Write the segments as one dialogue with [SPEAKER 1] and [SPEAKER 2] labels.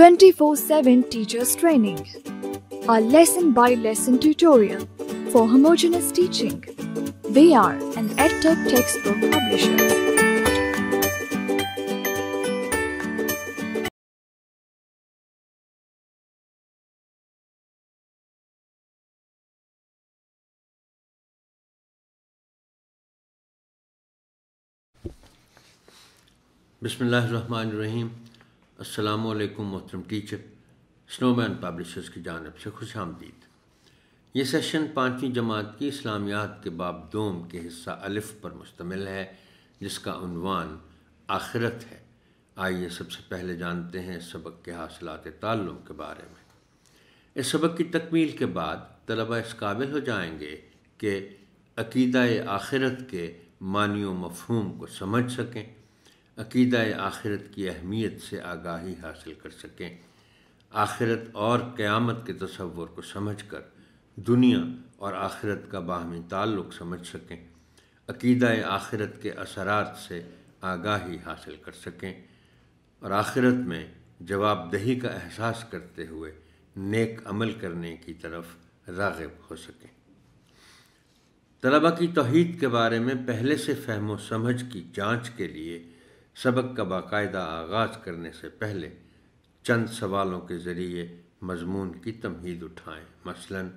[SPEAKER 1] 24-7 teachers training, a lesson-by-lesson tutorial for homogeneous teaching. We are an EdTech textbook publisher. Bismillah ar-Rahman ar-Rahim. अस्सलाम वालेकुम मोहतरम teacher snowman publishers की जानब से खुश आमदीद ये सेशन पाँचवीं जमात की इस्लामियात के बाब दोम के हिस्सा अलिफ पर मुश्तमिल है जिसका उनवान आखिरत है आइए सबसे पहले जानते हैं सबक के हासिलात ताल्लुम के बारे में इस सबक की तकमील के बाद तलबा इस काबिल हो जाएंगे कि अकीदा आखिरत के मानियो मफहूम को समझ सकें अकीद आखिरत की अहमियत से आगाही हासिल कर सकें आखिरत और क़्यामत के तस्वुर को समझ कर दुनिया और आखिरत का बाहमी ताल्लुक़ समझ सकें अकीद आखिरत के असरात से आगाही हासिल कर सकें और आखिरत में जवाबदही का एहसास करते हुए नेक अमल करने की तरफ रागब हो सकें तलबा की तोहद के बारे में पहले से फहमो समझ की जाँच के लिए सबक का बाकायदा आगाज़ करने से पहले चंद सवालों के ज़रिए मजमून की तमहीद उठाएं मसलन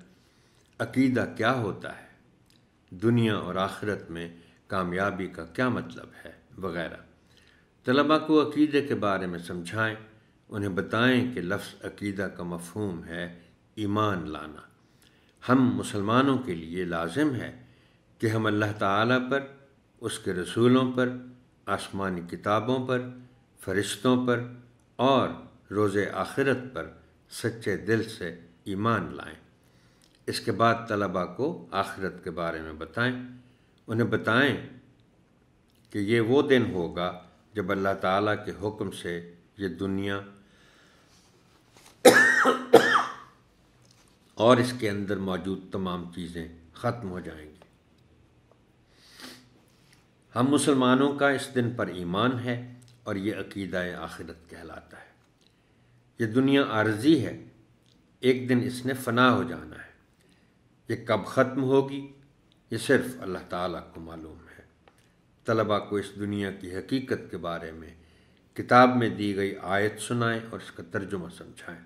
[SPEAKER 1] अकीदा क्या होता है दुनिया और आखिरत में कामयाबी का क्या मतलब है वगैरह तलबा को अकीदे के बारे में समझाएं उन्हें बताएं कि लफ्ज़ अकीदा का मफहम है ईमान लाना हम मुसलमानों के लिए लाजिम है कि हम अल्लाह ताला पर उसके रसूलों पर आसमानी किताबों पर फरिश्तों पर और रोज़ आखिरत पर सच्चे दिल से ईमान लाएं इसके बाद तलबा को आखिरत के बारे में बताएं उन्हें बताएं कि ये वो दिन होगा जब अल्लाह ताला के हुक्म से ये दुनिया और इसके अंदर मौजूद तमाम चीज़ें ख़त्म हो जाएंगी हम मुसलमानों का इस दिन पर ईमान है और ये अकीदा आखिरत कहलाता है ये दुनिया आर्जी है एक दिन इसने फना हो जाना है ये कब ख़त्म होगी ये सिर्फ अल्लाह ताला को मालूम है तलबा को इस दुनिया की हकीकत के बारे में किताब में दी गई आयत सुनाएं और इसका तर्जुमा समझाएं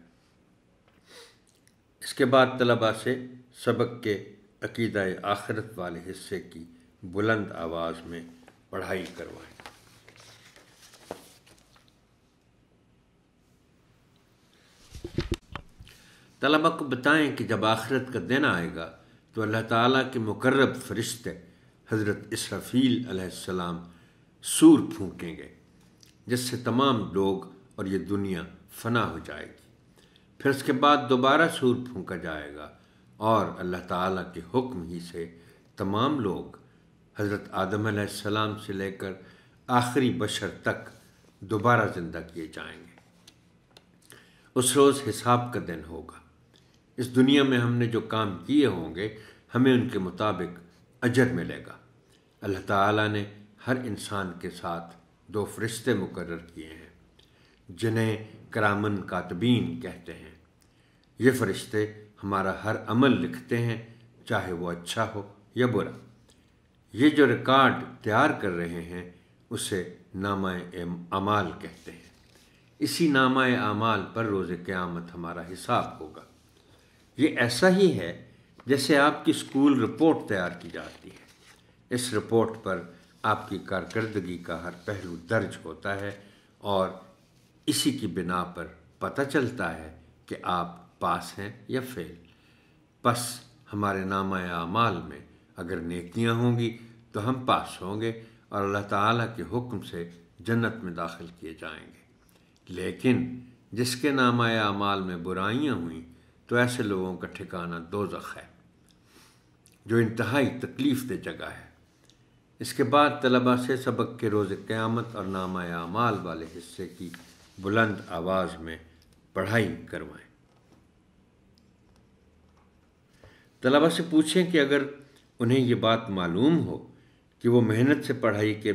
[SPEAKER 1] इसके बाद तलबा से सबक के अकीद आखिरत वाले हिस्से की बुलंद आवाज़ में पढ़ाई करवाएं तलबा को बताएं कि जब आखिरत का दिन आएगा तो अल्लाह ताला के मुकर्रब फरिश्ते हज़रत इसराफील अलैहिस्सलाम सूर फूकेंगे जिससे तमाम लोग और ये दुनिया फना हो जाएगी फिर उसके बाद दोबारा सूर फूका जाएगा और अल्लाह ताला के हुक्म ही से तमाम लोग हज़रत आदम सलाम से लेकर आखिरी बशर तक दोबारा ज़िंदा किए जाएंगे उस रोज़ हिसाब का दिन होगा इस दुनिया में हमने जो काम किए होंगे हमें उनके मुताबिक अजर मिलेगा अल्लाह ताला ने हर इंसान के साथ दो फरिश्ते मुकर किए हैं जिन्हें करामन कातबीन कहते हैं ये फरिश्ते हमारा हर अमल लिखते हैं चाहे वो अच्छा हो या बुरा ये जो रिकॉर्ड तैयार कर रहे हैं उसे नामा अमाल कहते हैं इसी नामा अमाल पर रोज़ क़्यामत हमारा हिसाब होगा ये ऐसा ही है जैसे आपकी स्कूल रिपोर्ट तैयार की जाती है इस रिपोर्ट पर आपकी कारकर्दगी का हर पहलू दर्ज होता है और इसी की बिना पर पता चलता है कि आप पास हैं या फेल बस हमारे नामा अमाल में अगर नेकियाँ होंगी तो हम पास होंगे और अल्लाह ताला के हुक्म से जन्नत में दाखिल किए जाएंगे लेकिन जिसके नामाया अमाल में बुराइयाँ हुई तो ऐसे लोगों का ठिकाना जख है जो इंतहाई तकलीफ दे जगह है इसके बाद तलबा से सबक के रोज़ क़्यामत और नामाया अमाल वाले हिस्से की बुलंद आवाज़ में पढ़ाई करवाएं तलबा से पूछें कि अगर उन्हें ये बात मालूम हो कि वो मेहनत से पढ़ाई के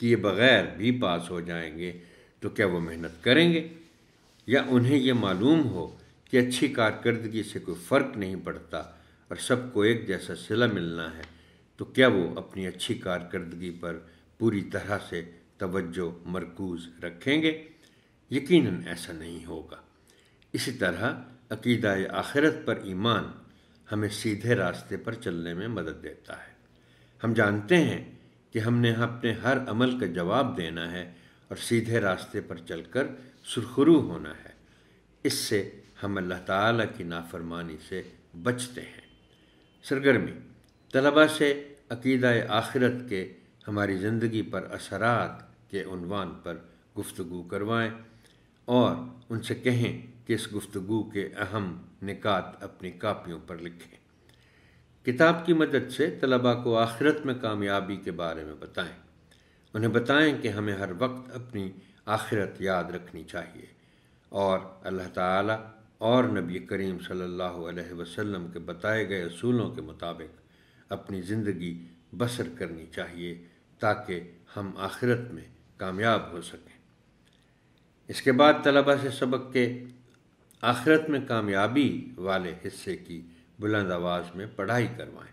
[SPEAKER 1] किए बगैर भी पास हो जाएंगे तो क्या वो मेहनत करेंगे या उन्हें ये मालूम हो कि अच्छी कारकर्दगी से कोई फ़र्क नहीं पड़ता और सबको एक जैसा सिला मिलना है तो क्या वो अपनी अच्छी कारकर्दगी पर पूरी तरह से तवज्जो मरकूज़ रखेंगे यकीनन ऐसा नहीं होगा इसी तरह अकीदा आखिरत पर ईमान हमें सीधे रास्ते पर चलने में मदद देता है हम जानते हैं कि हमने अपने हर अमल का जवाब देना है और सीधे रास्ते पर चलकर सुरखरू होना है इससे हम अल्लाह ताला की नाफरमानी से बचते हैं सरगर्मी तलबा से अकीदा आखिरत के हमारी ज़िंदगी पर असरात के उनवान पर गुफ्तु करवाएँ और उनसे कहें कि इस गुफ्तगु के अहम निकात अपनी कापियों पर लिखें किताब की मदद से तलबा को आखिरत में कामयाबी के बारे में बताएं उन्हें बताएं कि हमें हर वक्त अपनी आखिरत याद रखनी चाहिए और अल्लाह ताला और नबी करीम सल्लल्लाहु अलैहि वसल्लम के बताए गए असूलों के मुताबिक अपनी ज़िंदगी बसर करनी चाहिए ताकि हम आखिरत में कामयाब हो सकें इसके बाद तलबा से सबक के आखिरत में कामयाबी वाले हिस्से की बुलंद आवाज़ में पढ़ाई करवाएं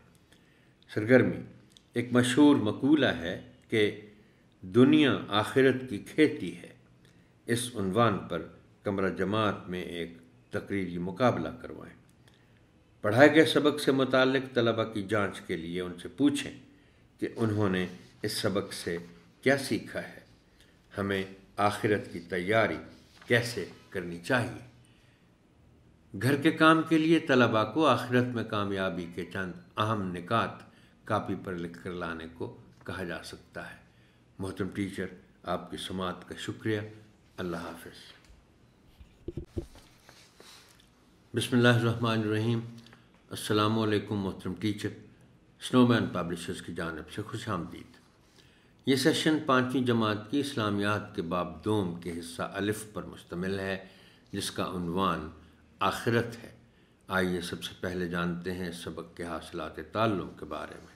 [SPEAKER 1] सरगर्मी एक मशहूर मकूला है कि दुनिया आखिरत की खेती है इस उनवान पर कमरा जमात में एक तकरीरी मुकाबला करवाएं पढ़ाए गए सबक से मुतक तलबा की जांच के लिए उनसे पूछें कि उन्होंने इस सबक से क्या सीखा है हमें आखिरत की तैयारी कैसे करनी चाहिए घर के काम के लिए तलबा को आखिरत में कामयाबी के चंद अहम निकात कापी पर लिख कर लाने को कहा जा सकता है मोहतरम टीचर आपकी समात का शुक्रिया अल्लाह हाफिज बसमीम अल्लाम मोहतरम टीचर स्नोमैन पब्लिशर्स की जानब से खुश आमदीद ये सेशन पाँचवीं जमात की इस्लामियात के बाब दोम के हिस्सा अलिफ पर मुश्तमिल है जिसका उनवान आखिरत है आइए सबसे पहले जानते हैं सबक के हासिलात ताल्लुम के बारे में